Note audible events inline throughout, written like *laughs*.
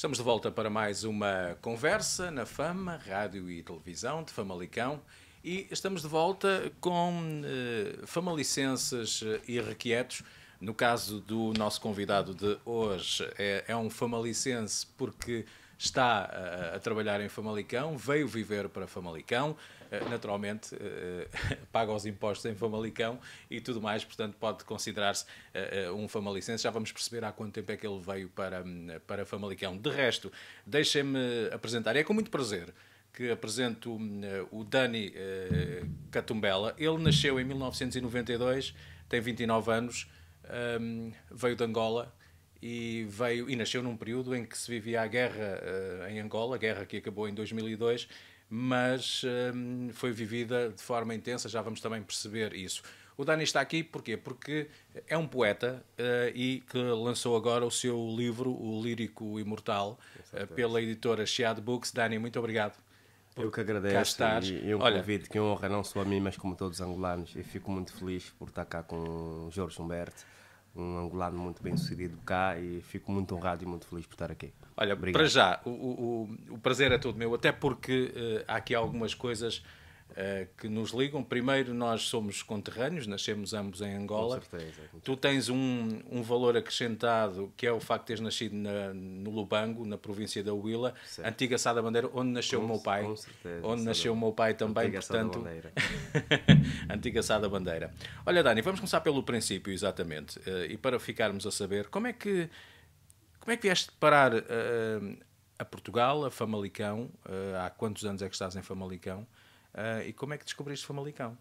Estamos de volta para mais uma conversa na Fama, Rádio e Televisão de Famalicão. E estamos de volta com eh, famalicenses e requietos. No caso do nosso convidado de hoje, é, é um famalicense porque está a, eh, a trabalhar em Famalicão, veio viver para Famalicão. Eh, naturalmente eh, eh, *laughs* paga os impostos em Famalicão e tudo mais, portanto pode considerar-se um famalicense. Já vamos perceber há quanto tempo é que ele veio para, hum, para Famalicão. De resto, deixem-me apresentar, é com muito prazer que apresento hum, o Dani Catumbela. Ele nasceu em 1992, tem 29 anos, hum, veio de Angola e veio e nasceu num período em que se vivia a guerra em Angola, guerra que acabou em 2002 mas hum, foi vivida de forma intensa, já vamos também perceber isso. O Dani está aqui porquê? porque é um poeta uh, e que lançou agora o seu livro, O Lírico Imortal, uh, pela editora Chiado Books. Dani, muito obrigado. Eu que agradeço e, e um convite que honra não só a mim, mas como todos os angolanos. E fico muito feliz por estar cá com o Jorge Humberto um angolano muito bem sucedido cá e fico muito honrado e muito feliz por estar aqui. Olha, Obrigado. para já, o, o, o prazer é todo meu, até porque uh, há aqui algumas coisas eh, que nos ligam. Primeiro, nós somos conterrâneos, nascemos ambos em Angola. Com certeza, com certeza. Tu tens um, um valor acrescentado que é o facto de teres nascido na, no Lubango, na província da Huila, certo. antiga Sada Bandeira, onde nasceu com, o meu pai. Com certeza, onde nasceu o meu pai também, antiga portanto. Sada *laughs* antiga Sada Bandeira. Olha, Dani, vamos começar pelo princípio, exatamente. Eh, e para ficarmos a saber, como é que, como é que vieste parar. Eh, a Portugal, a Famalicão, há quantos anos é que estás em Famalicão? Uh, e como é que descobriste Famalicão?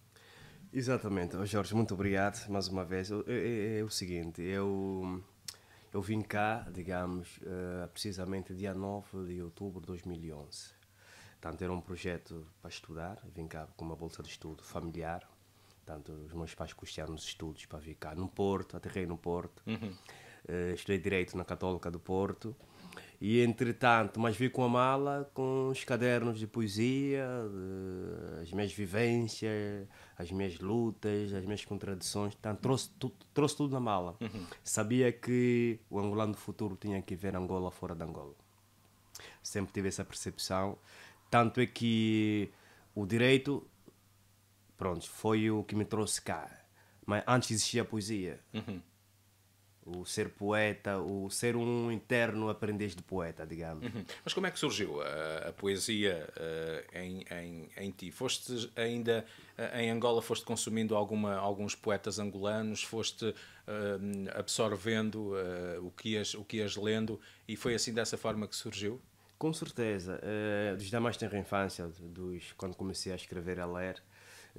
Exatamente, oh, Jorge, muito obrigado mais uma vez. É, o seguinte, eu, eu vim cá, digamos, uh, precisamente dia 9 de outubro de 2011. Portanto, era um projeto para estudar, vim cá com uma bolsa de estudo familiar. Portanto, os meus pais custearam os estudos para vir cá no Porto, aterrei no Porto. Uhum. Uh, estudei Direito na Católica do Porto. E entretanto, mas vi com a mala, com os cadernos de poesia, de, eh, as minhas vivências, as minhas lutas, as minhas contradições. Então, trouxe, tu, trouxe tudo na mala. Uhum. Sabia que o angolano do futuro tinha que ver Angola fora de Angola. Sempre tive essa percepção. Tanto é que o direito, pronto, foi o que me trouxe cá. Mas antes existia a poesia. Uhum o ser poeta, o ser um interno aprendiz de poeta, digamos. Uhum. Mas como é que surgiu a, uh, a poesia uh, em, em, em, ti? Foste ainda uh, em Angola, foste consumindo alguma, alguns poetas angolanos, foste uh, absorvendo uh, o, que ias, o que ias lendo e foi assim dessa forma que surgiu? Com certeza. Uh, desde a mais tenra infância, dos, quando comecei a escrever e a ler,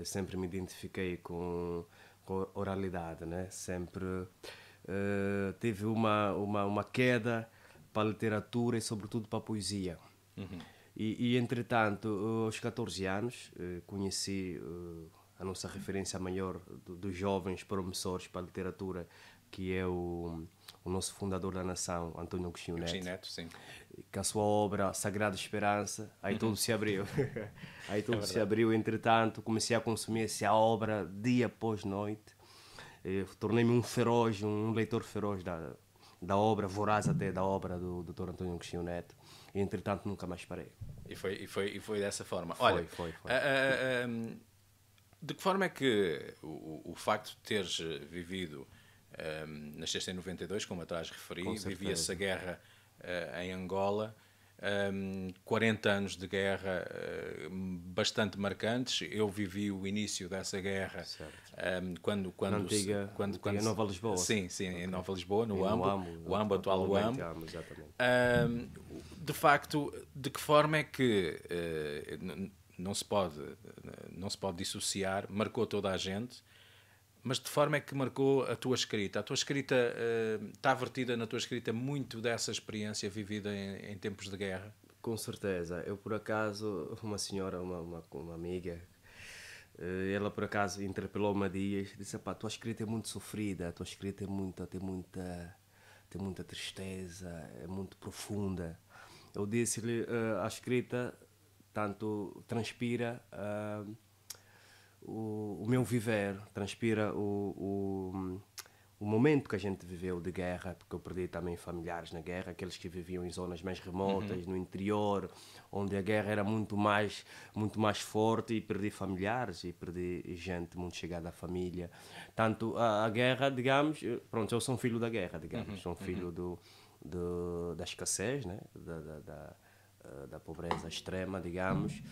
sempre me identifiquei com, com oralidade, né? Sempre eh, teve uma, uma, uma, queda para a literatura e, sobretudo, para a poesia. Uhum. E, e, entretanto, aos 14 anos, eh, conheci eh, a nossa referência maior dos jovens promissores para a literatura, que é o, o nosso fundador da nação, Antônio Agostinho Neto. Neto sim. Com a sua obra Sagrada Esperança, aí tudo uhum. se abriu. *laughs* aí é tudo é se abriu, entretanto, comecei a consumir essa obra dia após noite. Eh, tornei-me um feroz, um leitor feroz da, da obra, voraz até da obra do Dr. António Agostinho Neto. E, entretanto, nunca mais parei. E foi, e foi, e foi dessa forma. Foi, Olha, foi, foi. Eh, eh, de que forma é que o, o facto de teres vivido, um, nasceste em 92, como atrás referi, vivia-se a guerra uh, em Angola, um, 40 anos de guerra bastante marcantes. Eu vivi o início dessa guerra um, quando quando Na antiga, quando, quando em Nova Lisboa. Sim, sim, okay. em Nova Lisboa, no Ambo, o Ambo atual o Ambo. de facto, de que forma é que uh, não se pode não se pode dissociar? Marcou toda a gente mas de forma é que marcou a tua escrita. A tua escrita uh, está vertida na tua escrita muito dessa experiência vivida em, em, tempos de guerra? Com certeza. Eu, por acaso, uma senhora, uma, uma, uma amiga, uh, ela, por acaso, interpelou-me dias e disse: Pá, a tua escrita é muito sofrida, a tua escrita é muita, tem, muita, tem muita tristeza, é muito profunda. Eu disse-lhe: uh, a escrita tanto transpira. Uh, o, o meu viver, transpira o, o, o, momento que a gente viveu de guerra, porque eu perdi também familiares na guerra, aqueles que viviam em zonas mais remotas, uhum. no interior, onde a guerra era muito mais, muito mais forte e perdi familiares e perdi gente muito chegada à família. Tanto a, a guerra, digamos, pronto, eu sou um filho da guerra, digamos, uhum. sou um uhum. filho uhum. do, do, da escassez, né? da, da, da, eh, da pobreza extrema, digamos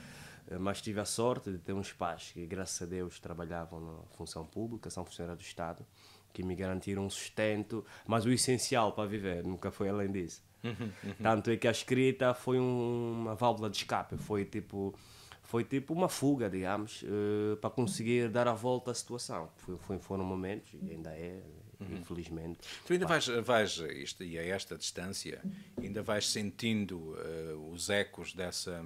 mas tive a sorte de ter uns pais que, graças a Deus, trabalhavam na função pública, são funcionários do Estado, que me garantiram um sustento, mas o essencial para viver, nunca foi além disso. Uhum, uhum. Tanto é que a escrita foi um, uma válvula de escape, foi tipo foi tipo uma fuga, digamos, uh, para conseguir dar a volta à situação. Foi, foi, foram momentos, e ainda é, uhum. infelizmente. Tu ainda vais, vais isto, e a esta distância, ainda vais sentindo uh, os ecos dessa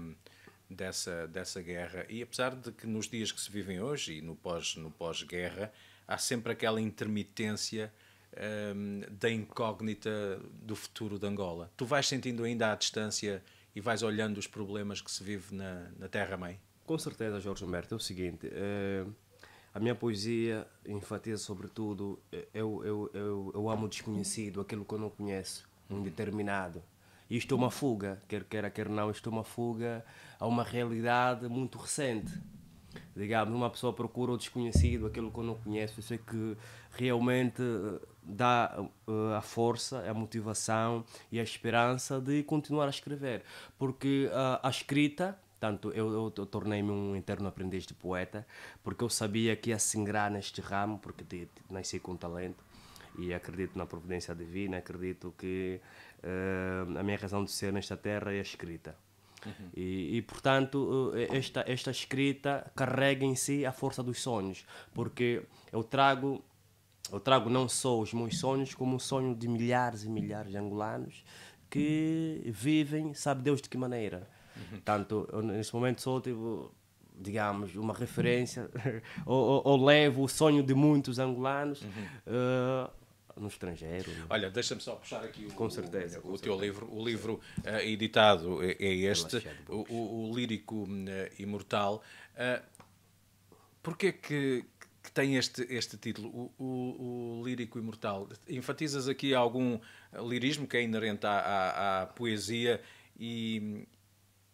dessa, dessa guerra. E apesar de que nos dias que se vivem hoje e no pós-guerra, no pós há sempre aquela intermitência um, da incógnita do futuro de Angola. Tu vais sentindo ainda à distância e vais olhando os problemas que se vive na, na Terra-mãe? Com certeza, Jorge Humberto. É o seguinte: é, a minha poesia enfatiza, sobretudo, eh, eu, eu, eu, eu amo o desconhecido, aquilo que eu não conheço, um uhum. determinado isto é uma fuga, quer queira, quer não, isto é uma fuga a uma realidade muito recente. Digamos, uma pessoa procura o desconhecido, aquilo que eu não conheço, isso é que realmente eh, dá uh, a força, a motivação e a esperança de continuar a escrever. Porque uh, a escrita, tanto eu, eu, tornei-me um interno aprendiz de poeta, porque eu sabia que ia se neste ramo, porque nasci com talento e acredito na providência divina, acredito que uh, a minha razão de ser nesta terra é a escrita. Uhum. E, e, portanto, eh, esta, esta escrita carrega em si a força dos sonhos, porque eu trago eu trago não só os meus sonhos, como o sonho de milhares e milhares de angolanos que vivem, sabe Deus de que maneira. Uhum. Tanto, nesse momento sou, tipo, digamos, uma referência, *laughs* ou, ou, ou, levo o sonho de muitos angolanos uhum. uh, no estrangeiro. Olha, deixa-me só puxar aqui o, com certeza, o, o, teu livro. O livro uh, editado é, é este, o, o, Lírico uh, Imortal. Uh, Porquê que, que tem este, este título, o, o, o, lírico imortal. Enfatizas aqui algum lirismo que é inerente à, à, à poesia e,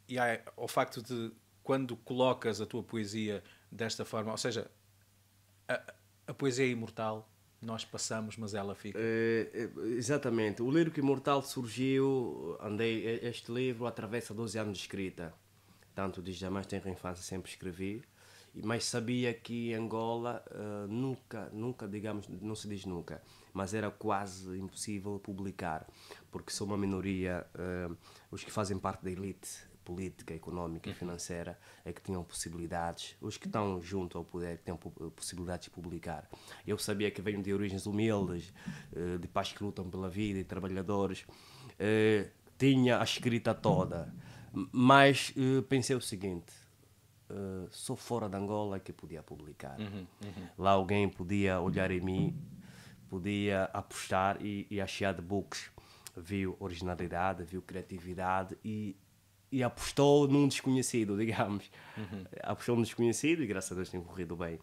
e ao facto de, quando colocas a tua poesia desta forma, ou seja, a, a poesia é imortal, nós passamos, mas ela fica. É, exatamente. O livro que Imortal surgiu, andei, este livro atravessa 12 anos de escrita. Tanto desde jamais tenho infância sempre escrevi, mas sabia que em Angola uh, nunca, nunca, digamos, não se diz nunca, mas era quase impossível publicar, porque sou uma minoria, uh, os que fazem parte da elite política, económica e uhum. financeira é que tinham possibilidades, os que estão junto ao poder têm possibilidades de publicar. Eu sabia que venho de origens humildes, eh, de pais que lutam pela vida e trabalhadores, eh, tinha a escrita toda, mas eh, pensei o seguinte. sou fora de Angola que podia publicar. Uhum, uhum. Lá alguém podia olhar em mim, podia apostar e, e achar de books. Viu originalidade, viu criatividade e e apostou num desconhecido, digamos. Uhum. Apostou num desconhecido e graças a Deus tem corrido bem.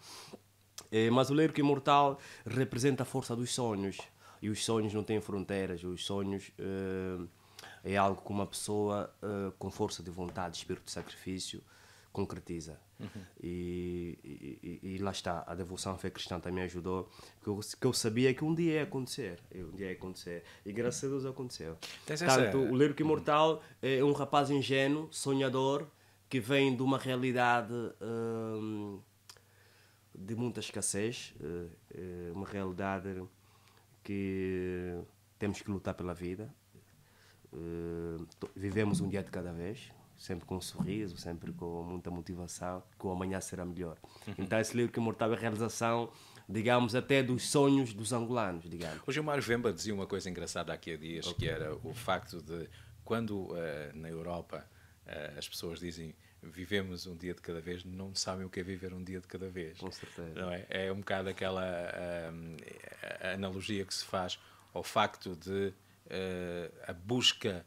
Eh, mas o Lerco é Imortal representa a força dos sonhos. E os sonhos não têm fronteiras. Os sonhos uh, é algo que uma pessoa, uh, com força de vontade, espírito de sacrifício, concretiza. Uhum. E, e, e, lá está, a devoção à fé cristã também ajudou, porque eu, que eu sabia que um dia ia acontecer, um dia ia acontecer, e graças a Deus aconteceu. Tanto, o Lírico Imortal é, uhum. é um rapaz ingênuo, sonhador, que vem de uma realidade hum, de muita escassez, eh, eh, uma realidade que temos que lutar pela vida, eh, vivemos um dia de cada vez sempre com um sorriso, sempre com muita motivação, que o amanhã será melhor. Então esse livro que mortal é a realização, digamos, até dos sonhos dos angolanos, digamos. O Gilmar Vemba dizia uma coisa engraçada aqui há dias, okay. que era o facto de quando uh, na Europa uh, as pessoas dizem vivemos um dia de cada vez, não sabem o que é viver um dia de cada vez. Com certeza. Não é? é um bocado aquela uh, analogia que se faz ao facto de a busca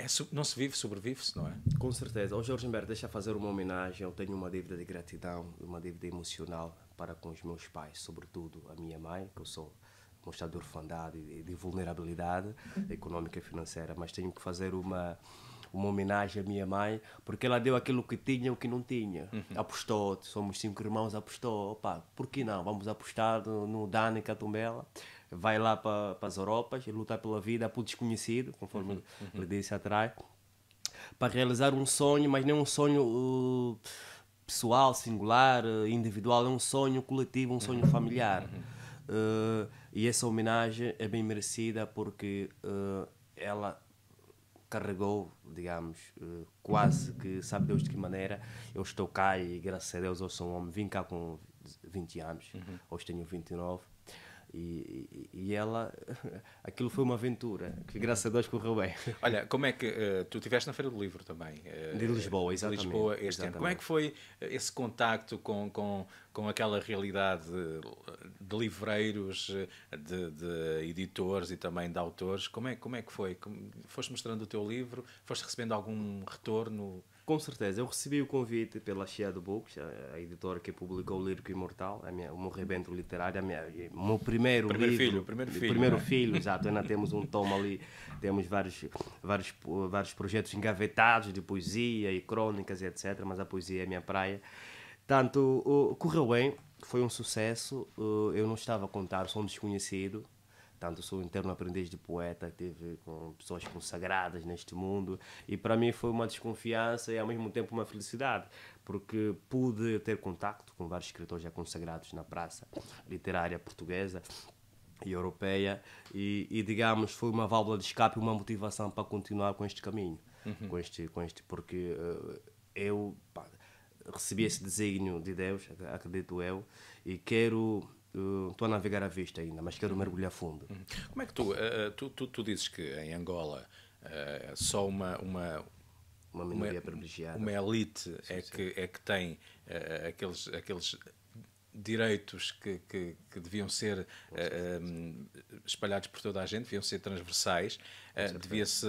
é, não se vive, sobrevive-se, não é? Com certeza. o Jorge Humberto, deixa fazer uma homenagem. Eu tenho uma dívida de gratidão, uma dívida emocional para com os meus pais, sobretudo a minha mãe, que eu sou um estado de orfandade e de vulnerabilidade uhum. econômica e financeira, mas tenho que fazer uma uma homenagem à minha mãe, porque ela deu aquilo que tinha o que não tinha. Uhum. Apostou, somos cinco irmãos, apostou. Opa, por que não? Vamos apostar no, no Dani Catumbela. Vai lá para as Europas e lutar pela vida, para o desconhecido, conforme uhum, uhum. ele disse atrás, para realizar um sonho, mas não é um sonho. Uh, pessoal, singular, uh, individual, é um sonho coletivo, um sonho uhum. familiar. Uhum. Uh, e essa homenagem é bem merecida porque uh, ela carregou, digamos, eh, quase que sabe Deus de que maneira. Eu estou cá e graças a Deus eu sou um homem, vim cá com 20 anos, uhum. hoje tenho 29 e, e, ela, *laughs* aquilo foi uma aventura, que graças a Deus correu bem. *laughs* Olha, como é que uh, tu estiveste na Feira do Livro também? Uh, de Lisboa, exatamente. De Lisboa este exatamente. ano. Como é que foi eh, esse contacto com, com, com aquela realidade de livreiros, de, de editores e também de autores? Como é, como é que foi? Como, foste mostrando o teu livro? Foste recebendo algum retorno? com certeza. Eu recebi o convite pela Chiado Books, a, a editora que publicou o Lírico Imortal, a minha, o meu rebento literário, a minha, o meu primeiro, primeiro livro. Filho, primeiro filho. Primeiro né? filho, exato. Ainda temos um tomo ali, temos vários, vários, vários projetos engavetados de poesia e crônicas e etc. Mas a poesia é a minha praia. Tanto, correu bem, foi um sucesso. Eu não estava a contar, sou um desconhecido. Tanto sou um interno aprendiz de poeta, teve com pessoas consagradas neste mundo. E para mim foi uma desconfiança e ao mesmo tempo uma felicidade, porque pude ter contato com vários escritores já consagrados na praça literária portuguesa e europeia e, e, digamos foi uma válvula de escape uma motivação para continuar com este caminho uhum. com este com este porque uh, eu pá, recebi esse desígnio de Deus acredito eu e quero estou a navegar à vista ainda, mas quero mergulhar fundo. Uhum. Como é que tu, eh, eh, tu, tu, tu dizes que em Angola eh, só uma, uma uma minoria uma, privilegiada. Uma elite sim, é, sim. Que, é que tem uh, aqueles, aqueles direitos que, que, que deviam ser uh, espalhados por toda a gente, deviam ser transversais. Uh, Devia-se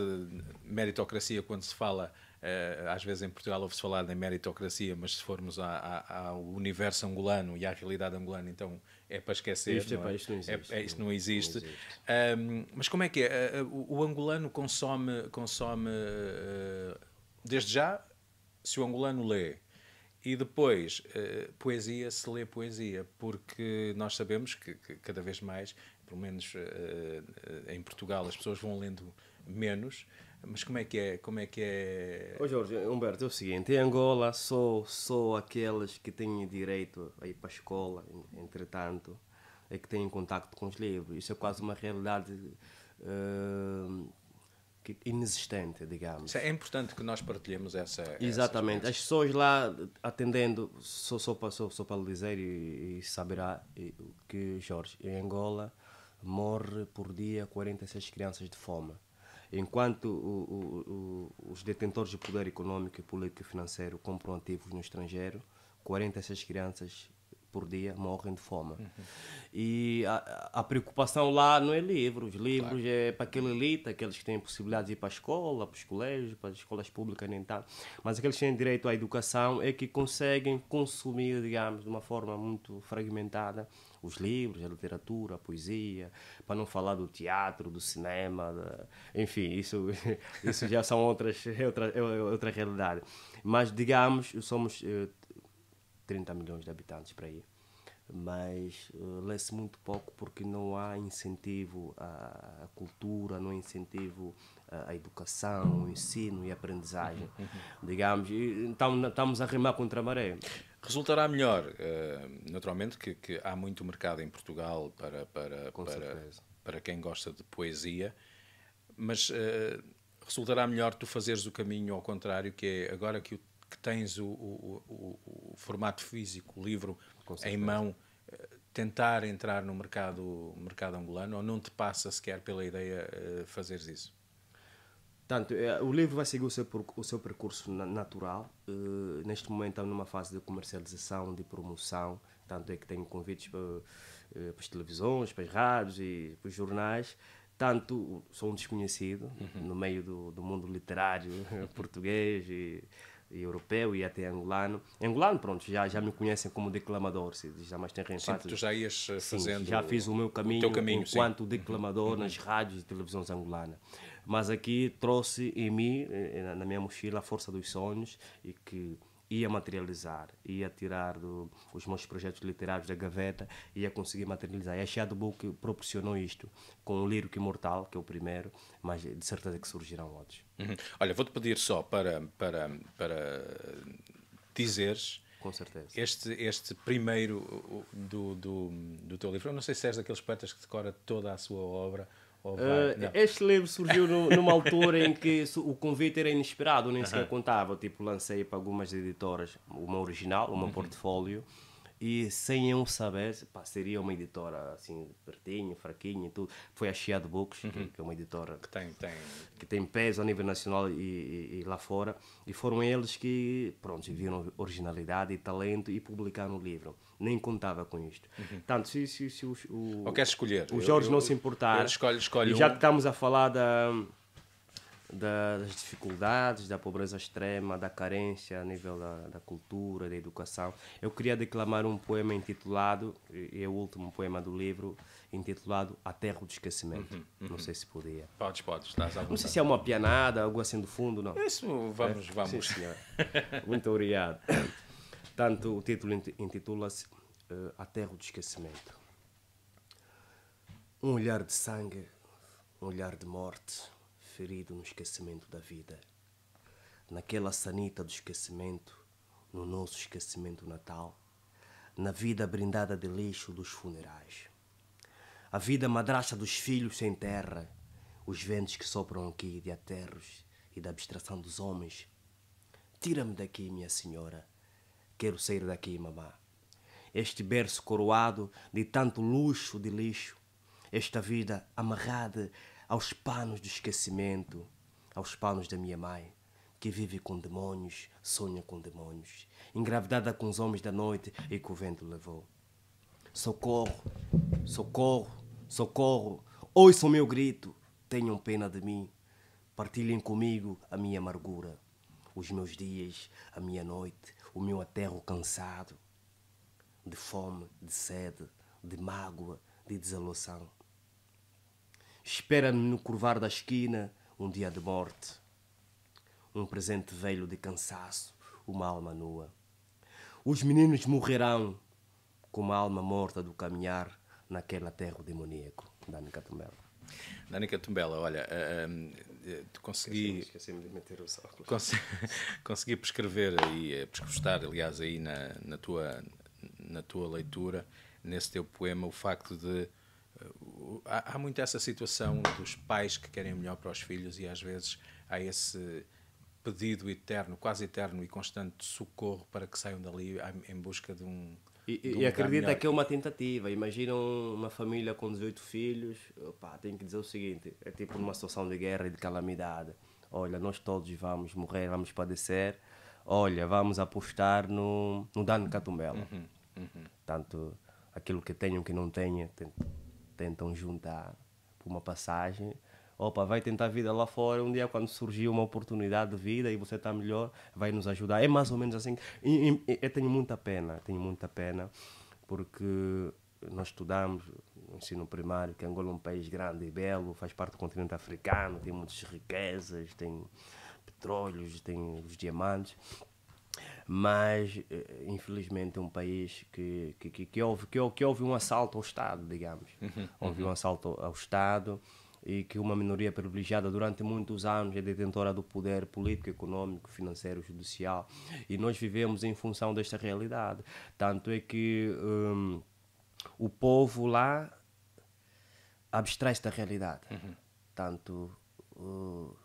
meritocracia quando se fala. às vezes em Portugal ouve-se falar da meritocracia, mas se formos ao universo angolano e à realidade angolana, então é para esquecer. Isto, é não é? isto não existe. É, é- isto não existe. Não existe. Um, mas como é que é? Ah, ah, o, o angolano consome, consome uh, desde já, se o angolano lê, e depois, uh, poesia se lê poesia, porque nós sabemos que, que cada vez mais, pelo menos uh, em Portugal, as pessoas vão lendo menos, mas como é que é? Como é que é? Ô Jorge, Humberto, é o seguinte, em Angola só, sou aqueles que têm direito a ir para a escola, entretanto, é que têm contato com os livros. Isso é quase uma realidade uh, inexistente, digamos. Isso é importante que nós partilhemos essa. Exatamente. As pessoas lá atendendo, só, sou só, sou para lhe dizer e, e saberá que Jorge, em Angola morre por dia 46 crianças de fome enquanto o, o, os detentores de poder econômico e político e financeiro compram ativos no estrangeiro, 46 crianças por dia morrem de fome. Uhum. E a, a, preocupação lá não é livros. Livros claro. é para aquela elite, aqueles que têm possibilidade de ir para a escola, para os colégios, para as escolas públicas, nem tal. Mas aqueles que têm direito à educação é que conseguem consumir, digamos, de uma forma muito fragmentada os livros, a literatura, a poesia, para não falar do teatro, do cinema, da... enfim, isso, *laughs* isso já são outras, *laughs* outra, outra realidade. Mas digamos, somos uh, eh, 30 milhões de habitantes para aí mas uh, lê-se muito pouco porque não há incentivo à, cultura, não há incentivo à, educação, ao ensino e à aprendizagem. Uhum, uhum. Digamos, então, estamos a remar contra a maré. Resultará melhor, uh, naturalmente, que, que, há muito mercado em Portugal para, para, para, para, quem gosta de poesia, mas uh, resultará melhor tu fazeres o caminho ao contrário, que é agora que, o, que tens o, o, o, formato físico, o livro em mão, eh, tentar entrar no mercado, mercado angolano ou não te passa sequer pela ideia uh, fazeres isso? Portanto, eh, o livro vai seguir o seu, o seu percurso natural. Uh, neste momento estamos numa fase de comercialização, de promoção. Tanto é que tenho convites para, eh, para as televisões, para as rádios e para os jornais. Tanto sou um desconhecido uhum. no meio do, do mundo literário *laughs* português e europeu e até angolano. Angolano, pronto, já, já me conhecem como declamador, se já mais tem reenfato. tu já ias eh, fazendo. Sim, já fiz o meu caminho, o caminho enquanto sim. declamador uhum. nas rádios e televisões angolanas. Mas aqui trouxe em mim, eh, na minha mochila, a força dos sonhos e que ia materializar, ia tirar do, os meus projetos literários da gaveta, ia conseguir materializar. E a Shadowbook que proporcionou isto, com o Lírico Imortal, que é o primeiro, mas de certeza que surgirão outros. Uhum. Olha, vou-te pedir só para, para, para dizeres. Com certeza. Este, este primeiro do, do, do teu livro, eu não sei se és daqueles poetas que decora toda a sua obra Uh, este livro surgiu no, numa *laughs* altura em que o convite era inesperado, nem uh -huh. sequer contava. Tipo, lancei para algumas editoras uma original, uma uh uhum. -huh. portfólio e sem eu saber, pá, seria uma editora assim, pertinho, fraquinho e tudo. Foi a Chiado de Books, uhum. que, que, é uma editora que tem, tem... que tem peso a nível nacional e, e, e lá fora. E foram eles que, pronto, viram originalidade e talento e publicaram o livro. Nem contava com isto. Uhum. Tanto se, se, se, o, o, Ou quer escolher. o Jorge eu, eu, não se importar. escolhe escolhe e já que estamos a falar da. De da, das dificuldades, da pobreza extrema, da carência a nível da, da, cultura, da educação. Eu queria declamar um poema intitulado, e é o último poema do livro, intitulado A Terra do Esquecimento. Uhum, uhum. Não sei se podia. Pode, pode estás à Não sei se é uma pianada, algo assim do fundo, não. Isso, vamos, é, vamos. Sim, senhor. Muito obrigado. *coughs* Tanto o título intitula-se uh, A Terra do Esquecimento. Um olhar de sangue, um olhar de morte ferido no esquecimento da vida. Naquela sanita do esquecimento, no nosso esquecimento natal, na vida brindada de lixo dos funerais. A vida madrasta dos filhos sem terra, os ventos que sopram aqui de aterros e da abstração dos homens. Tira-me daqui, minha senhora, quero sair daqui, mamá. Este berço coroado de tanto luxo de lixo, esta vida amarrada aos panos do esquecimento, aos panos da minha mãe, que vive com demônios, sonha com demônios, engravidada com os homens da noite e que o vento levou. Socorro, socorro, socorro, ouçam o meu grito, tenham pena de mim, partilhem comigo a minha amargura, os meus dias, a minha noite, o meu aterro cansado, de fome, de sede, de mágoa, de desaloção. Espera-me no curvar da esquina um dia de morte. Um presente velho de cansaço, uma alma nua. Os meninos morrerão com uma alma morta do caminhar naquela terra demoníaco. Danica Tumbela. Danica Tumbela, olha, eh, ehm, eh, consegui. Esqueci, de meter os óculos. Consegui, *laughs* consegui prescrever aí, eh, prescostar, aliás, aí na, na, tua, na tua leitura, nesse teu poema, o facto de há, há muito essa situação dos pais que querem o melhor para os filhos e às vezes há esse pedido eterno, quase eterno e constante de socorro para que saiam dali em busca de um. E, um e acredita melhor. que é uma tentativa. Imagina uma família com 18 filhos, opa tem que dizer o seguinte: é tipo numa situação de guerra e de calamidade. Olha, nós todos vamos morrer, vamos padecer. Olha, vamos apostar no, no dano de Catumbela. Uhum, uhum. Tanto aquilo que tenham que não tenham tentam juntar por uma passagem. Opa, vai tentar a vida lá fora. Um dia, quando surgir uma oportunidade de vida e você está melhor, vai nos ajudar. É mais ou menos assim. E, e, eu tenho muita pena, tenho muita pena, porque nós estudamos ensino primário, que Angola é um país grande e belo, faz parte do continente africano, tem muitas riquezas, tem petróleos, tem os diamantes mas eh, infelizmente é um país que, que, que, que, houve, que, que houve um assalto ao Estado, digamos. Uhum. Houve um uhum. assalto ao Estado e que uma minoria privilegiada durante muitos anos é detentora do poder político, econômico, financeiro, judicial. E nós vivemos em função desta realidade. Tanto é que um, o povo lá abstrai esta realidade. Uhum. Tanto. Uh,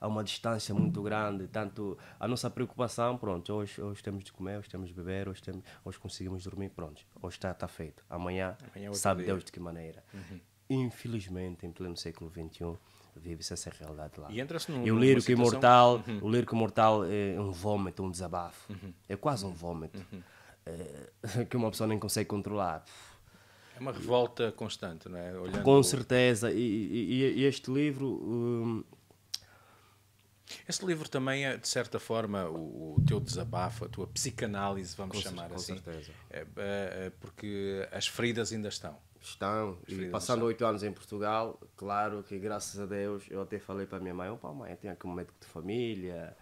há uma distância muito grande. Tanto a nossa preocupação, pronto, hoje, hoje temos de comer, hoje temos de beber, hoje, temos, hoje conseguimos dormir, pronto, hoje está tá feito. Amanhã, Amanhã é sabe dia. Deus de que maneira. Uhum. Infelizmente, em pleno século XXI, vive-se essa realidade lá. E entra-se num, e o lírico situação... imortal, uhum. o lírico imortal é um vômito, um desabafo. Uhum. É quase um vômito. Uhum. É, *laughs* que uma pessoa nem consegue controlar É uma revolta constante, não é? Olhando... Com certeza. E, e, e este livro, hum, este livro também é, de certa forma, o, o teu desabafo, a tua psicanálise, vamos com chamar com assim. Com certeza. É, é, é, porque as feridas ainda estão. Estão, e passando oito anos em Portugal, claro que graças a Deus, eu até falei para a minha mãe: opa, mãe, eu tenho aqui um médico de família.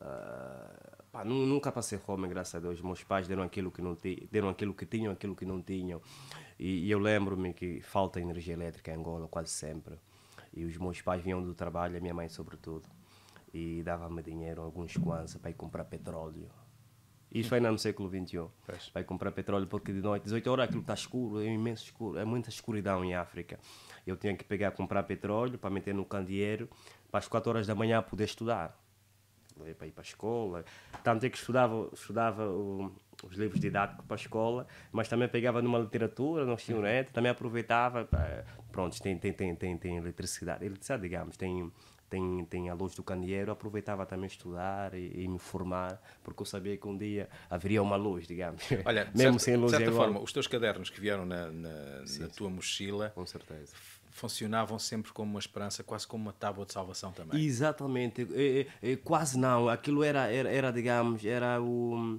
Uh, pá, nunca passei fome, graças a Deus. Meus pais deram aquilo que, não deram aquilo que tinham, aquilo que não tinham. E, e eu lembro-me que falta energia elétrica em Angola quase sempre. E os meus pais vinham do trabalho, a minha mãe, sobretudo e dava-me dinheiro, alguns kwanza, para ir comprar petróleo. Isto ainda no século XXI. Pois. Vai comprar petróleo porque de noite, 18 horas, aquilo está escuro, é imenso escuro, é muita escuridão em África. Eu tinha que pegar, comprar petróleo para meter no candeeiro, para as 4 horas da manhã poder estudar. Para ir para a escola. Tanto é que estudava, estudava o, os livros didáticos para a escola, mas também pegava numa literatura, no chinurete, também aproveitava. Para, pronto, tem, tem, tem, tem, tem eletricidade. Eletricidade, digamos, tem tem, tem luz do candeeiro, aproveitava também estudar e, e, me formar, porque eu sabia que um dia haveria uma luz, digamos. *laughs* Olha, mesmo certo, sem luz. De certa é forma, os teus cadernos que vieram na, na, sim, na tua sim. mochila. Com certeza funcionavam sempre como uma esperança, quase como uma tábua de salvação também. Exatamente, quase não. Aquilo era, era, era digamos, era o.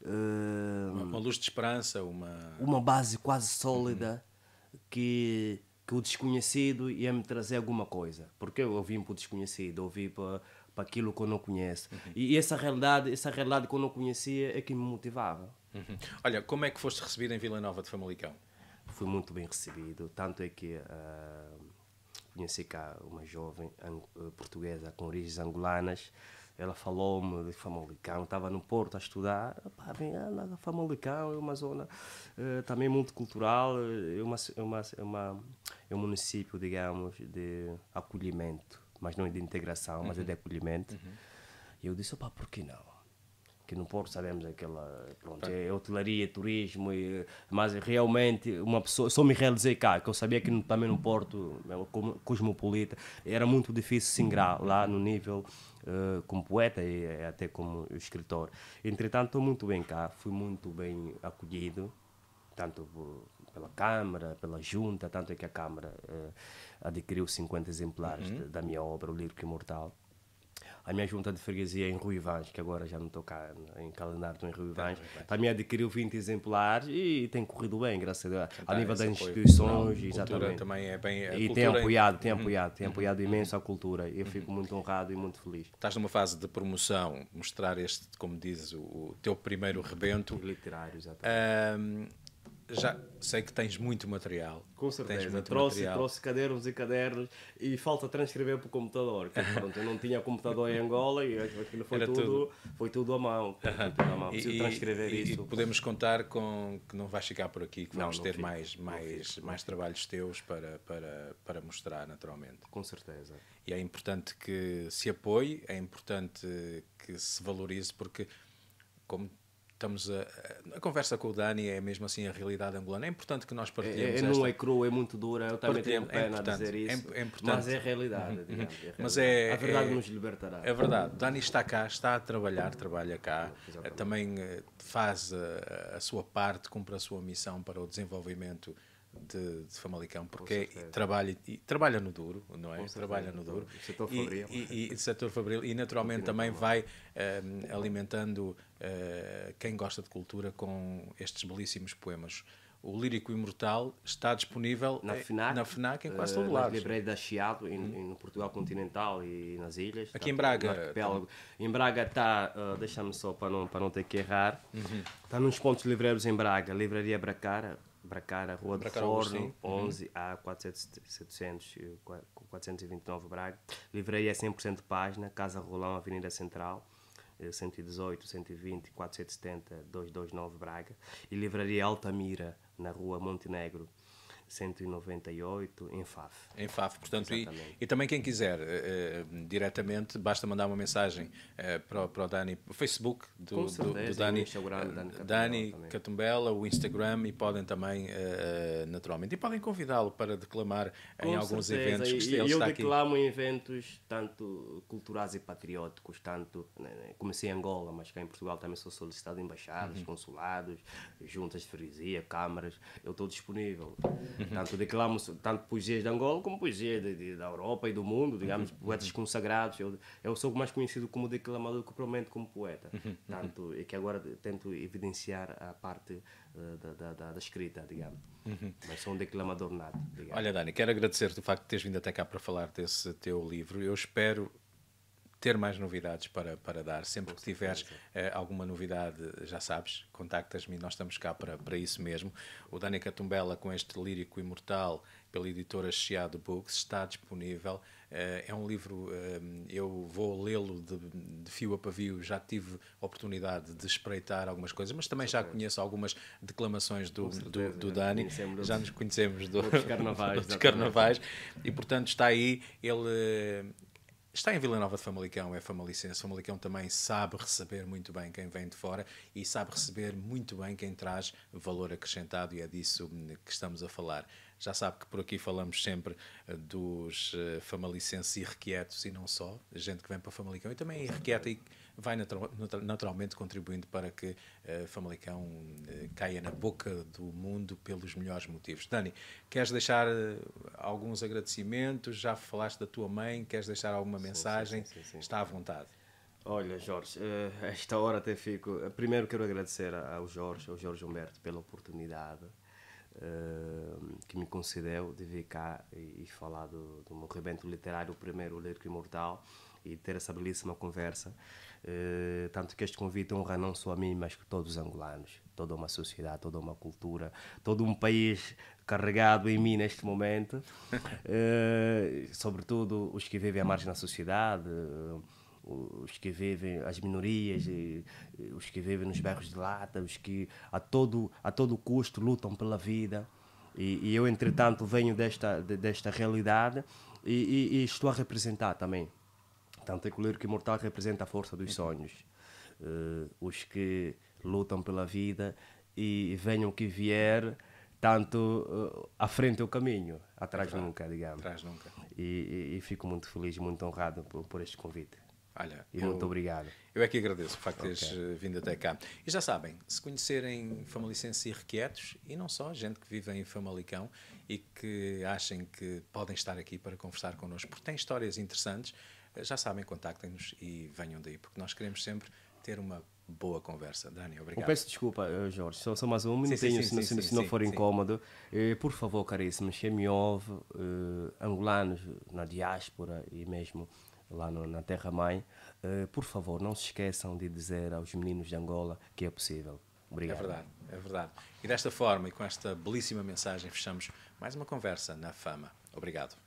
uma, uma, luz de esperança, uma. Uma base quase sólida uhum. que que o desconhecido ia me trazer alguma coisa. Porque eu vim para o desconhecido, eu vim para, para aquilo que eu não conheço. Uhum. E essa realidade, essa realidade que eu não conhecia é que me motivava. Uhum. Olha, como é que foste recebido em Vila Nova de Famalicão? Fui muito bem recebido, tanto é que uh, conheci cá uma jovem ah, portuguesa com origens angolanas ela falou-me de Famalicão, estava no Porto a estudar, pá, vem andar ah, Famalicão, é uma zona uh, também multicultural, eh, é, uma, é, uma, é, uma, é um município, digamos, de acolhimento, mas não é de integração, mas é de uhum. acolhimento. Uhum. E eu disse, pá, por que não? que no Porto sabemos aquela pronto é hotelaria turismo e, mas realmente uma pessoa só me realizei cá que eu sabia que também no Porto é como cosmopolita era muito difícil se ingrar lá no nível uh, como poeta e eh, até como escritor entretanto estou muito bem cá fui muito bem acolhido tanto pela Câmara, pela Junta, tanto é que a Câmara uh, adquiriu 50 exemplares uhum. da minha obra, O Lírico Imortal, a minha junta de freguesia em Ruivães, que agora já não estou cá em calendário, estou em Ruivães, também adquiriu 20 exemplares e tem corrido bem, graças a Deus, a nível das instituições, não, exatamente. também é bem... e tem é apoiado, tem uhum. apoiado, tem uhum. apoiado imenso a uhum. cultura. Eu fico muito honrado e muito feliz. Estás numa fase de promoção, mostrar este, como dizes, o, teu primeiro rebento. Literário, exatamente já sei que tens muito material. Com certeza. Muito trouxe, material. trouxe cadernos e cadernos e falta transcrever para o computador. Que, pronto, eu não tinha computador em Angola e aquilo foi tudo, tudo, foi tudo à mão. Tudo à mão. Preciso e, transcrever e, isso. E podemos contar com que não vais ficar por aqui, que não, vamos não ter fico, mais, mais, fico, mais trabalhos teus para, para, para mostrar naturalmente. Com certeza. E é importante que se apoie, é importante que se valorize, porque como estamos a, a, conversa com o Dani é mesmo assim a realidade angolana. É importante que nós partilhemos. É, é esta... é cru, é muito dura, eu também tenho é pena é a dizer isso. É, é mas é a realidade. digamos, é uhum. a Mas é, a verdade é- nos libertará. É verdade. O Dani está cá, está a trabalhar, trabalha cá, Exatamente. também eh, faz a, eh, a sua parte, cumpre a sua missão para o desenvolvimento de, de Famalicão, porque é trabalha, e, trabalha no duro, não é? trabalha no duro. E, setor fabril. E, é? e, setor fabril. E naturalmente também vai um, ehm, alimentando uh, quem gosta de cultura com estes belíssimos poemas. O Lírico Imortal está disponível na eh, FNAC, na FNAC em quase eh, todo lado. Na da Chiado, em hum. no Portugal Continental e nas ilhas. Aqui em Braga. Em Braga está, uh, deixa-me só para não, para não ter que errar, uhum. está nos pontos livreiros em Braga, Livraria Bracara, Bracara, Rua de Forno, 11 uhum. a 429 Braga. Livraria é 100% página, Casa Rolão, Avenida Central. 118, 120, 470, 229 Braga e Livraria Altamira, na rua Montenegro, 198 em FAF. Em FAF, portanto, e, e, também quem quiser uh, diretamente, basta mandar uma mensagem uh, para, para o Dani, o Facebook do, certeza, do, do Dani, Dani, Catumbela, Catumbela, o Instagram, e podem também, naturalmente, e podem convidá-lo para declamar Com em alguns certeza. eventos que e, ele eu está declamo em eventos tanto culturais e patrióticos, tanto, né, né, comecei em Angola, mas cá em Portugal também sou solicitado em embaixadas, uhum. consulados, juntas de freguesia, câmaras, eu estou disponível. Uhum. tanto declamos é tanto poesias de Angola como poesias de, de, da Europa e do mundo, digamos, uhum. poetas uhum. consagrados. Eu, eu sou mais conhecido como declamador que provavelmente como poeta, tanto e que agora tento evidenciar a parte uh, da, da, da, escrita, digamos. Mas sou um declamador nato. Digamos. Olha, Dani, quero agradecer-te o facto de teres vindo até cá para falar desse teu livro. Eu espero ter mais novidades para, para dar. Sempre que tiveres uh, alguma novidade, já sabes, contactas-me, nós estamos cá para, para isso mesmo. O Dani Catumbela, com este lírico imortal, pela editora Chiado Books, está disponível. Uh, é um livro, uh, eu vou lê-lo de, de, fio a pavio, já tive oportunidade de espreitar algumas coisas, mas também já conheço algumas declamações do, do, do Dani, nos, já nos conhecemos do, dos carnavais, dos *laughs* carnavais e portanto está aí, ele está em Vila Nova de Famalicão, é famalicense. Famalicão também sabe receber muito bem quem vem de fora e sabe receber muito bem quem traz valor acrescentado e é disso hum, que estamos a falar. Já sabe que por aqui falamos sempre eh, dos eh, famalicenses irrequietos e não só, gente que vem para Famalicão e também é irrequieta e vai natural, naturalmente contribuindo para que uh, Famalicão uh, caia na boca do mundo pelos melhores motivos. Dani, queres deixar eh, alguns agradecimentos? Já falaste da tua mãe, queres deixar alguma sim, mensagem? Sim, sim, Está à vontade. Olha, Jorge, a esta hora até fico. Primeiro quero agradecer ao Jorge, ao Jorge Humberto, pela oportunidade uh, que me concedeu de vir cá e, e falar do, do meu rebento literário, o primeiro Lírico Imortal, e ter essa belíssima conversa. Eh, tanto que este convite honra não só a mim, mas que todos os angolanos, toda uma sociedade, toda uma cultura, todo um país carregado em mim neste momento, uh, *laughs* sobretudo os que vivem à margem da sociedade, uh, os que vivem, as minorias, os que vivem nos bairros de lata, os que a todo, a todo custo lutam pela vida. E, e eu, entretanto, venho desta, desta realidade e, e, e estou a representar também tanto é que o lírico imortal representa a força dos sonhos. Uh, os que lutam pela vida e venham o que vier, tanto uh, à frente é o caminho, atrás nunca, digamos. Atrás nunca. E, e, e, fico muito feliz, muito honrado por, por este convite. Olha, e eu, muito obrigado. Eu é que agradeço o facto okay. de teres eh, vindo até cá. E já sabem, se conhecerem famalicenses irrequietos, e não só, gente que vive em Famalicão e que achem que podem estar aqui para conversar connosco, porque têm histórias interessantes, já sabem, contactem-nos e venham daí, porque nós queremos sempre ter uma boa conversa. Dani, obrigado. Eu peço desculpa, eh, Jorge, só, só mais um minutinho, se, se, se, não for incómodo, Eh, por favor, caríssimos, quem me ouve, eh, angolanos na diáspora e mesmo lá no, na Terra-mãe, eh, por favor, não se esqueçam de dizer aos meninos de Angola que é possível. Obrigado. É verdade, é verdade. E desta forma e com esta belíssima mensagem fechamos mais uma conversa na Fama. Obrigado.